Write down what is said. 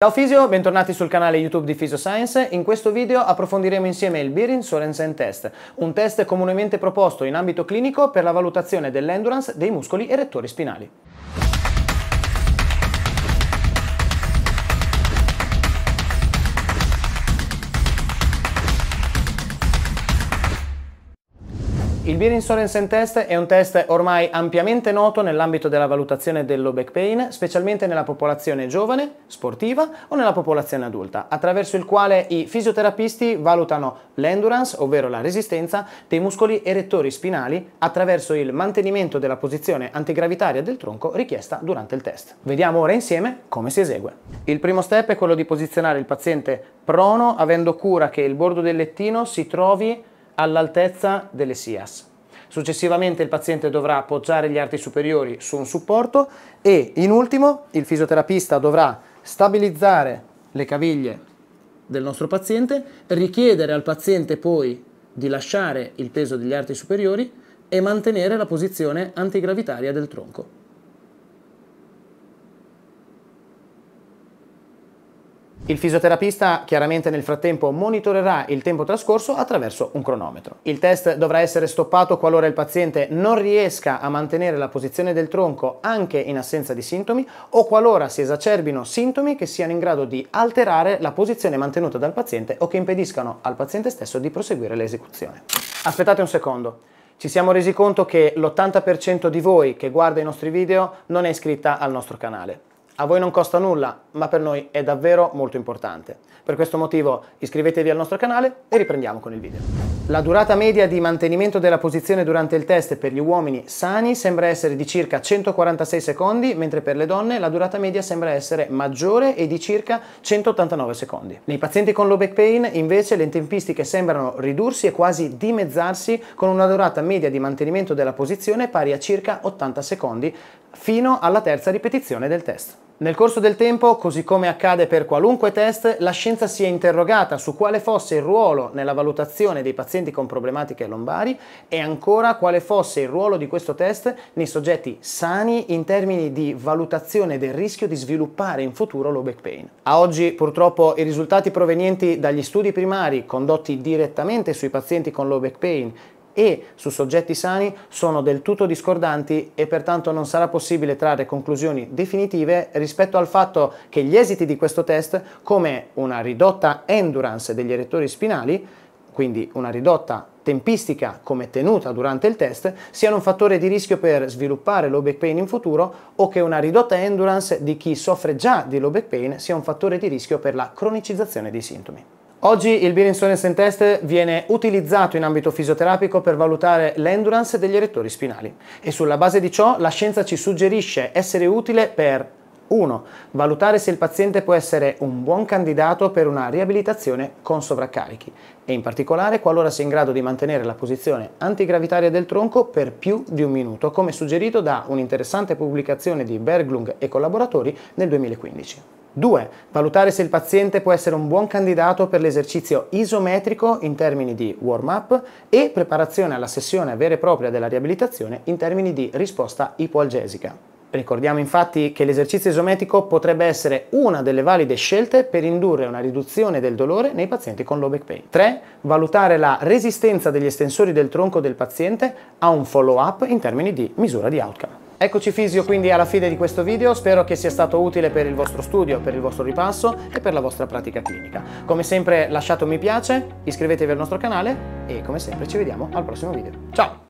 Ciao Fisio, bentornati sul canale YouTube di Physioscience. In questo video approfondiremo insieme il Birin Sorensen Test, un test comunemente proposto in ambito clinico per la valutazione dell'endurance dei muscoli erettori spinali. Il Beer Insurance Test è un test ormai ampiamente noto nell'ambito della valutazione dello back pain, specialmente nella popolazione giovane, sportiva o nella popolazione adulta, attraverso il quale i fisioterapisti valutano l'endurance, ovvero la resistenza, dei muscoli erettori spinali attraverso il mantenimento della posizione antigravitaria del tronco richiesta durante il test. Vediamo ora insieme come si esegue. Il primo step è quello di posizionare il paziente prono avendo cura che il bordo del lettino si trovi all'altezza delle SIAS. Successivamente il paziente dovrà appoggiare gli arti superiori su un supporto e in ultimo il fisioterapista dovrà stabilizzare le caviglie del nostro paziente, richiedere al paziente poi di lasciare il peso degli arti superiori e mantenere la posizione antigravitaria del tronco. Il fisioterapista chiaramente nel frattempo monitorerà il tempo trascorso attraverso un cronometro. Il test dovrà essere stoppato qualora il paziente non riesca a mantenere la posizione del tronco anche in assenza di sintomi o qualora si esacerbino sintomi che siano in grado di alterare la posizione mantenuta dal paziente o che impediscano al paziente stesso di proseguire l'esecuzione. Aspettate un secondo. Ci siamo resi conto che l'80% di voi che guarda i nostri video non è iscritta al nostro canale. A voi non costa nulla, ma per noi è davvero molto importante. Per questo motivo iscrivetevi al nostro canale e riprendiamo con il video. La durata media di mantenimento della posizione durante il test per gli uomini sani sembra essere di circa 146 secondi, mentre per le donne la durata media sembra essere maggiore e di circa 189 secondi. Nei pazienti con low back pain invece le tempistiche sembrano ridursi e quasi dimezzarsi con una durata media di mantenimento della posizione pari a circa 80 secondi fino alla terza ripetizione del test. Nel corso del tempo, così come accade per qualunque test, la scienza si è interrogata su quale fosse il ruolo nella valutazione dei pazienti con problematiche lombari e ancora quale fosse il ruolo di questo test nei soggetti sani in termini di valutazione del rischio di sviluppare in futuro low back pain. A oggi purtroppo i risultati provenienti dagli studi primari condotti direttamente sui pazienti con low back pain e su soggetti sani sono del tutto discordanti e pertanto non sarà possibile trarre conclusioni definitive rispetto al fatto che gli esiti di questo test, come una ridotta endurance degli erettori spinali, quindi una ridotta tempistica come tenuta durante il test, siano un fattore di rischio per sviluppare low back pain in futuro o che una ridotta endurance di chi soffre già di low back pain sia un fattore di rischio per la cronicizzazione dei sintomi. Oggi il Beer Insurance Test viene utilizzato in ambito fisioterapico per valutare l'endurance degli erettori spinali e sulla base di ciò la scienza ci suggerisce essere utile per 1. Valutare se il paziente può essere un buon candidato per una riabilitazione con sovraccarichi e in particolare qualora sia in grado di mantenere la posizione antigravitaria del tronco per più di un minuto, come suggerito da un'interessante pubblicazione di Berglung e collaboratori nel 2015. 2. Valutare se il paziente può essere un buon candidato per l'esercizio isometrico in termini di warm-up e preparazione alla sessione vera e propria della riabilitazione in termini di risposta ipoalgesica. Ricordiamo infatti che l'esercizio isometrico potrebbe essere una delle valide scelte per indurre una riduzione del dolore nei pazienti con low back pain. 3. Valutare la resistenza degli estensori del tronco del paziente a un follow up in termini di misura di outcome. Eccoci Fisio quindi alla fine di questo video, spero che sia stato utile per il vostro studio, per il vostro ripasso e per la vostra pratica clinica. Come sempre lasciate un mi piace, iscrivetevi al nostro canale e come sempre ci vediamo al prossimo video. Ciao!